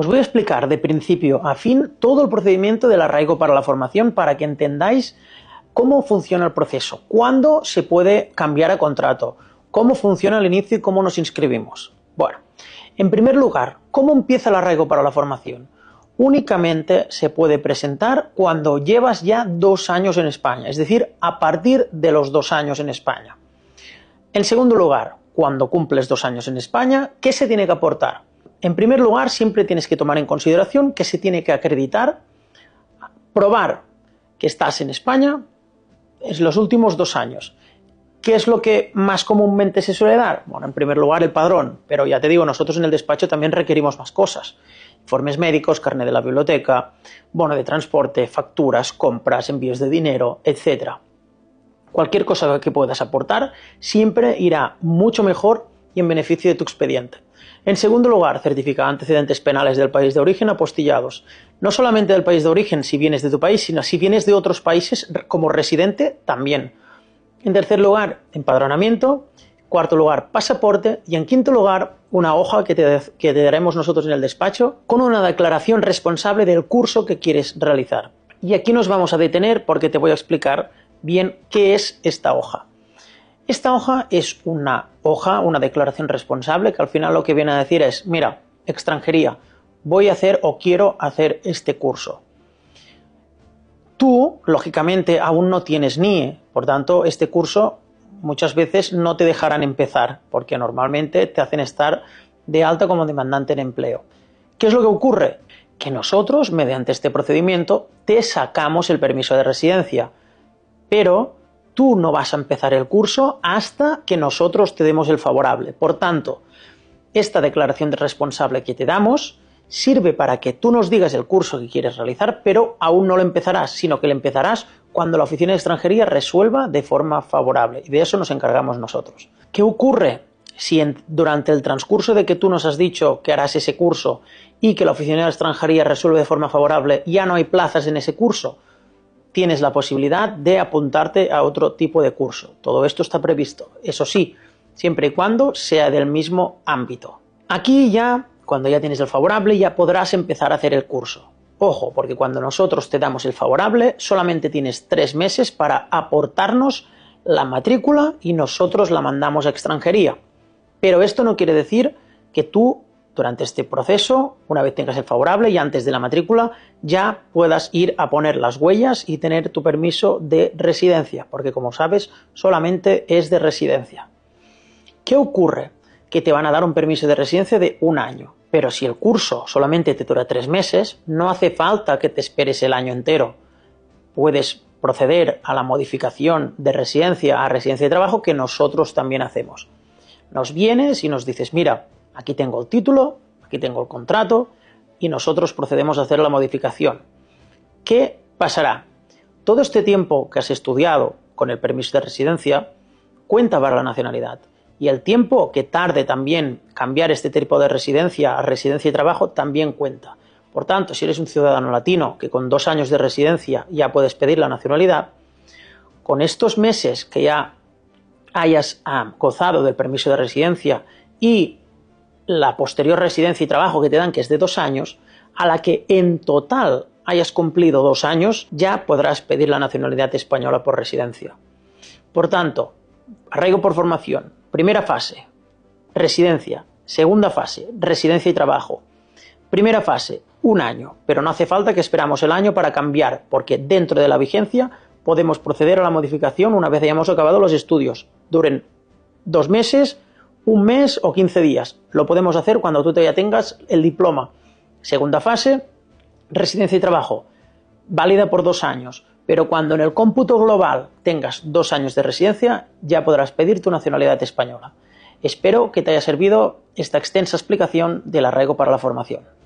Os voy a explicar de principio a fin todo el procedimiento del arraigo para la formación para que entendáis cómo funciona el proceso, cuándo se puede cambiar a contrato, cómo funciona el inicio y cómo nos inscribimos. Bueno, en primer lugar, ¿cómo empieza el arraigo para la formación? Únicamente se puede presentar cuando llevas ya dos años en España, es decir, a partir de los dos años en España. En segundo lugar, cuando cumples dos años en España, ¿qué se tiene que aportar? En primer lugar, siempre tienes que tomar en consideración que se tiene que acreditar, probar que estás en España en los últimos dos años. ¿Qué es lo que más comúnmente se suele dar? Bueno, en primer lugar el padrón, pero ya te digo, nosotros en el despacho también requerimos más cosas. Informes médicos, carnet de la biblioteca, bono de transporte, facturas, compras, envíos de dinero, etc. Cualquier cosa que puedas aportar siempre irá mucho mejor y en beneficio de tu expediente. En segundo lugar, certifica antecedentes penales del país de origen apostillados, no solamente del país de origen si vienes de tu país, sino si vienes de otros países como residente también. En tercer lugar, empadronamiento. Cuarto lugar, pasaporte. Y en quinto lugar, una hoja que te daremos nosotros en el despacho con una declaración responsable del curso que quieres realizar. Y aquí nos vamos a detener porque te voy a explicar bien qué es esta hoja. Esta hoja es una hoja, una declaración responsable que al final lo que viene a decir es, mira, extranjería, voy a hacer o quiero hacer este curso. Tú, lógicamente, aún no tienes NIE, por tanto, este curso muchas veces no te dejarán empezar, porque normalmente te hacen estar de alta como demandante en empleo. ¿Qué es lo que ocurre? Que nosotros, mediante este procedimiento, te sacamos el permiso de residencia, pero tú no vas a empezar el curso hasta que nosotros te demos el favorable. Por tanto, esta declaración de responsable que te damos sirve para que tú nos digas el curso que quieres realizar, pero aún no lo empezarás, sino que lo empezarás cuando la Oficina de Extranjería resuelva de forma favorable. Y de eso nos encargamos nosotros. ¿Qué ocurre si durante el transcurso de que tú nos has dicho que harás ese curso y que la Oficina de Extranjería resuelve de forma favorable, ya no hay plazas en ese curso? tienes la posibilidad de apuntarte a otro tipo de curso. Todo esto está previsto, eso sí, siempre y cuando sea del mismo ámbito. Aquí ya, cuando ya tienes el favorable, ya podrás empezar a hacer el curso. Ojo, porque cuando nosotros te damos el favorable, solamente tienes tres meses para aportarnos la matrícula y nosotros la mandamos a extranjería. Pero esto no quiere decir que tú durante este proceso, una vez tengas el favorable y antes de la matrícula, ya puedas ir a poner las huellas y tener tu permiso de residencia, porque como sabes, solamente es de residencia. ¿Qué ocurre? Que te van a dar un permiso de residencia de un año, pero si el curso solamente te dura tres meses, no hace falta que te esperes el año entero. Puedes proceder a la modificación de residencia a residencia de trabajo que nosotros también hacemos. Nos vienes y nos dices, mira, Aquí tengo el título, aquí tengo el contrato y nosotros procedemos a hacer la modificación. ¿Qué pasará? Todo este tiempo que has estudiado con el permiso de residencia cuenta para la nacionalidad y el tiempo que tarde también cambiar este tipo de residencia a residencia y trabajo también cuenta. Por tanto, si eres un ciudadano latino que con dos años de residencia ya puedes pedir la nacionalidad, con estos meses que ya hayas ah, gozado del permiso de residencia y la posterior residencia y trabajo que te dan, que es de dos años, a la que en total hayas cumplido dos años, ya podrás pedir la nacionalidad española por residencia. Por tanto, arraigo por formación, primera fase, residencia, segunda fase, residencia y trabajo. Primera fase, un año, pero no hace falta que esperamos el año para cambiar, porque dentro de la vigencia podemos proceder a la modificación una vez hayamos acabado los estudios. Duren dos meses, un mes o 15 días. Lo podemos hacer cuando tú ya tengas el diploma. Segunda fase, residencia y trabajo, válida por dos años. Pero cuando en el cómputo global tengas dos años de residencia, ya podrás pedir tu nacionalidad española. Espero que te haya servido esta extensa explicación del arraigo para la formación.